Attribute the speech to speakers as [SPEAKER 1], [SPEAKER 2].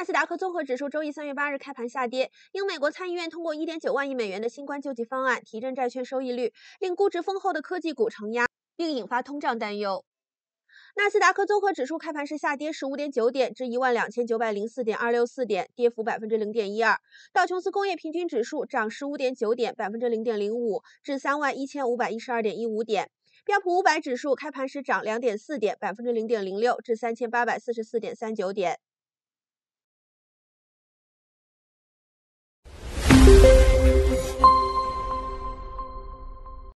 [SPEAKER 1] 纳斯达克综合指数周一三月八日开盘下跌，因美国参议院通过一点九万亿美元的新冠救济方案，提振债券收益率，令估值丰厚的科技股承压，并引发通胀担忧。纳斯达克综合指数开盘时下跌十五点九点，至一万两千九百零四点二六四点，跌幅百分之零点一二。道琼斯工业平均指数涨十五点九点，百分之零点零五，至三万一千五百一十二点一五点。标普五百指数开盘时涨两点四点，百分之零点零六，至三千八百四十四点三九点。